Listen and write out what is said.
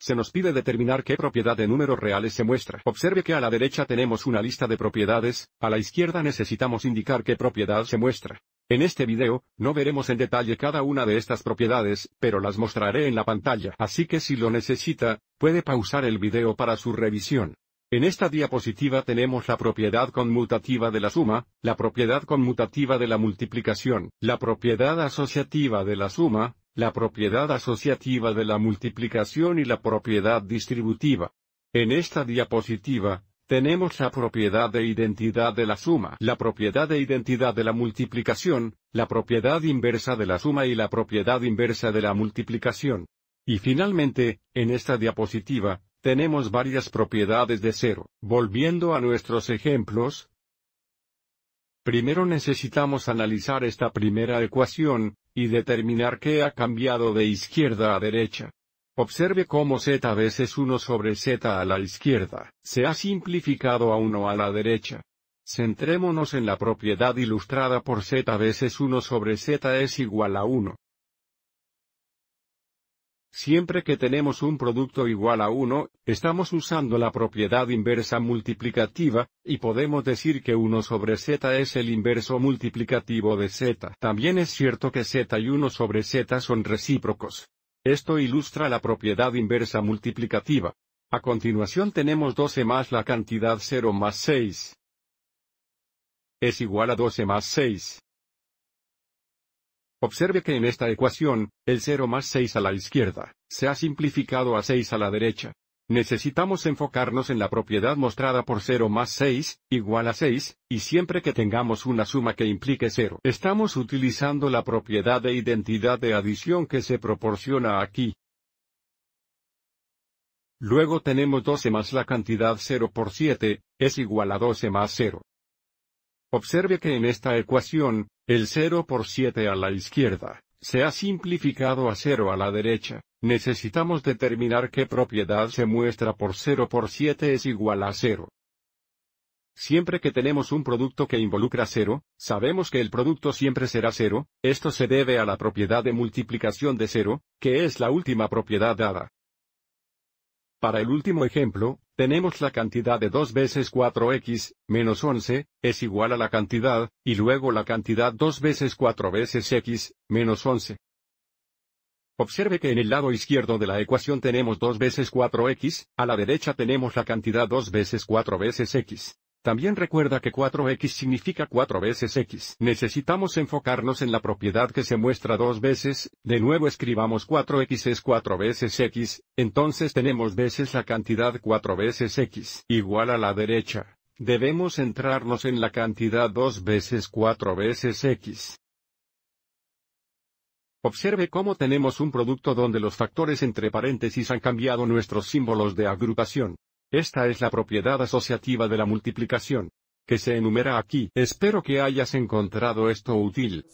Se nos pide determinar qué propiedad de números reales se muestra. Observe que a la derecha tenemos una lista de propiedades, a la izquierda necesitamos indicar qué propiedad se muestra. En este video, no veremos en detalle cada una de estas propiedades, pero las mostraré en la pantalla, así que si lo necesita, puede pausar el video para su revisión. En esta diapositiva tenemos la propiedad conmutativa de la suma, la propiedad conmutativa de la multiplicación, la propiedad asociativa de la suma, la propiedad asociativa de la multiplicación y la propiedad distributiva. En esta diapositiva, tenemos la propiedad de identidad de la suma, la propiedad de identidad de la multiplicación, la propiedad inversa de la suma y la propiedad inversa de la multiplicación. Y finalmente, en esta diapositiva, tenemos varias propiedades de cero. Volviendo a nuestros ejemplos, Primero necesitamos analizar esta primera ecuación, y determinar qué ha cambiado de izquierda a derecha. Observe cómo z veces 1 sobre z a la izquierda, se ha simplificado a 1 a la derecha. Centrémonos en la propiedad ilustrada por z veces 1 sobre z es igual a 1. Siempre que tenemos un producto igual a 1, estamos usando la propiedad inversa multiplicativa, y podemos decir que 1 sobre z es el inverso multiplicativo de z. También es cierto que z y 1 sobre z son recíprocos. Esto ilustra la propiedad inversa multiplicativa. A continuación tenemos 12 más la cantidad 0 más 6. Es igual a 12 más 6. Observe que en esta ecuación, el 0 más 6 a la izquierda, se ha simplificado a 6 a la derecha. Necesitamos enfocarnos en la propiedad mostrada por 0 más 6, igual a 6, y siempre que tengamos una suma que implique 0. Estamos utilizando la propiedad de identidad de adición que se proporciona aquí. Luego tenemos 12 más la cantidad 0 por 7, es igual a 12 más 0. Observe que en esta ecuación, el 0 por 7 a la izquierda, se ha simplificado a 0 a la derecha. Necesitamos determinar qué propiedad se muestra por 0 por 7 es igual a 0. Siempre que tenemos un producto que involucra 0, sabemos que el producto siempre será 0, esto se debe a la propiedad de multiplicación de 0, que es la última propiedad dada. Para el último ejemplo, tenemos la cantidad de 2 veces 4x, menos 11, es igual a la cantidad, y luego la cantidad 2 veces 4 veces x, menos 11. Observe que en el lado izquierdo de la ecuación tenemos 2 veces 4x, a la derecha tenemos la cantidad 2 veces 4 veces x. También recuerda que 4x significa 4 veces x. Necesitamos enfocarnos en la propiedad que se muestra dos veces, de nuevo escribamos 4x es 4 veces x, entonces tenemos veces la cantidad 4 veces x, igual a la derecha. Debemos centrarnos en la cantidad 2 veces 4 veces x. Observe cómo tenemos un producto donde los factores entre paréntesis han cambiado nuestros símbolos de agrupación. Esta es la propiedad asociativa de la multiplicación, que se enumera aquí. Espero que hayas encontrado esto útil.